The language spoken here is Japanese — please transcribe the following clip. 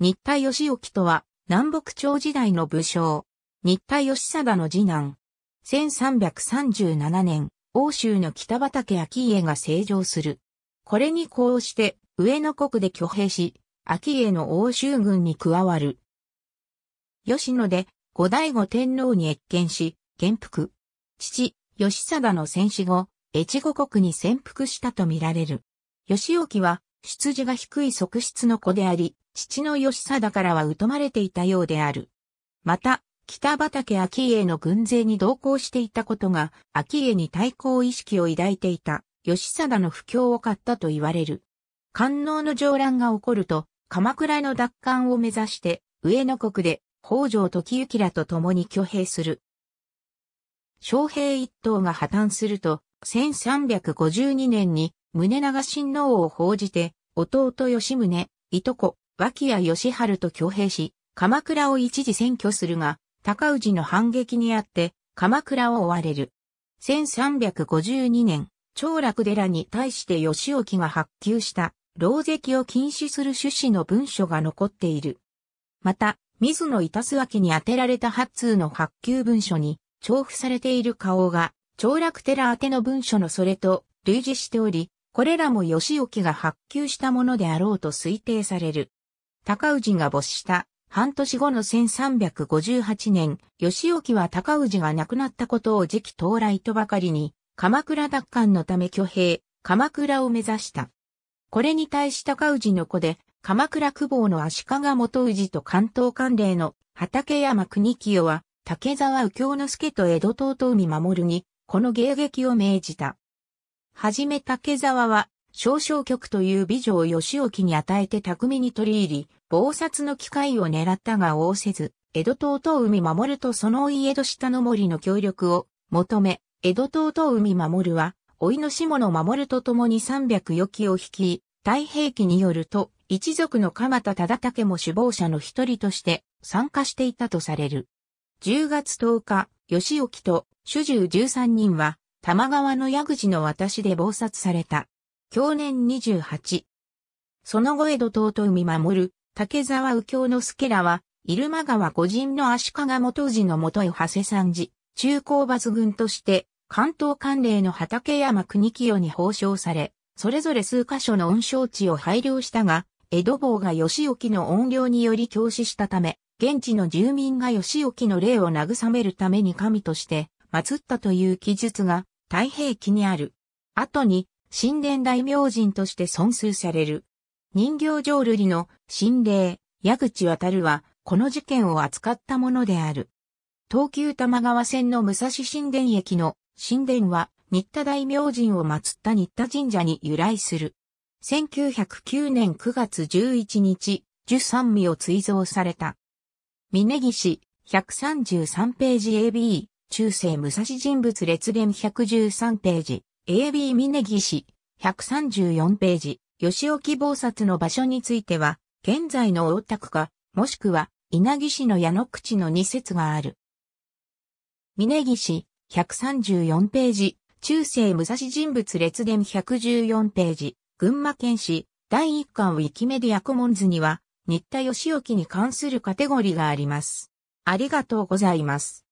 日田義興とは、南北朝時代の武将、日田義貞の次男。1337年、欧州の北畠昭家が成城する。これにこうして、上野国で挙兵し、昭家の欧州軍に加わる。吉野で、後醍醐天皇に越見し、元服。父、義貞の戦死後、越後国に潜伏したとみられる。義興は、出自が低い側室の子であり、父の義貞からは疎まれていたようである。また、北畠秋家の軍勢に同行していたことが、秋家に対抗意識を抱いていた、義貞の不況を買ったと言われる。官能の上乱が起こると、鎌倉の奪還を目指して、上野国で、北条時行らと共に挙兵する。将兵一党が破綻すると、1352年に、宗長親王を報じて、弟吉宗、いとこ、脇谷義春と挙兵し、鎌倉を一時占拠するが、高氏の反撃にあって、鎌倉を追われる。1352年、長楽寺に対して義興が発給した、牢石を禁止する趣旨の文書が残っている。また、水野いたす脇に当てられた八通の発給文書に、重複されている顔が、長楽寺宛ての文書のそれと類似しており、これらも義興が発給したものであろうと推定される。高氏が没した半年後の1358年、吉岡は高氏が亡くなったことを時期到来とばかりに、鎌倉奪還のため挙兵、鎌倉を目指した。これに対し高氏の子で、鎌倉久保の足利元氏と関東関連の畠山国清は、竹沢右京之助と江戸東と海守に、この迎撃を命じた。はじめ竹沢は、小小局という美女を吉沖に与えて巧みに取り入り、暴殺の機会を狙ったが応せず、江戸島と海守るとそのい江戸下の森の協力を求め、江戸島と海守るは、老いの下の守ると共に三百余機を引き、太平記によると、一族の鎌田忠武も首謀者の一人として参加していたとされる。10月10日、吉沖と主従13人は、玉川の矢口の私で暴殺された。享年28。その後江戸と海守る、竹沢右京之助らは、入間川五人の足利元氏の元へ長谷三寺、中高抜群として、関東関連の畠山国清に報奨され、それぞれ数箇所の恩賞地を配慮したが、江戸坊が義興の恩領により教師したため、現地の住民が義興の霊を慰めるために神として祀ったという記述が太平記にある。後に神殿大明神として尊崇される。人形浄瑠璃の神霊、矢口渡るは、この事件を扱ったものである。東急玉川線の武蔵神殿駅の神殿は、新田大明神を祀った新田神社に由来する。1909年9月11日、十三味を追贈された。峯岸、133ページ AB、中世武蔵人物列伝113ページ。AB 峰岸、134ページ、吉置坊札の場所については、現在の大田区か、もしくは稲城市の矢野口の2説がある。峰岸、134ページ、中世武蔵人物列伝114ページ、群馬県市、第1巻ウィキメディアコモンズには、新田義沖に関するカテゴリーがあります。ありがとうございます。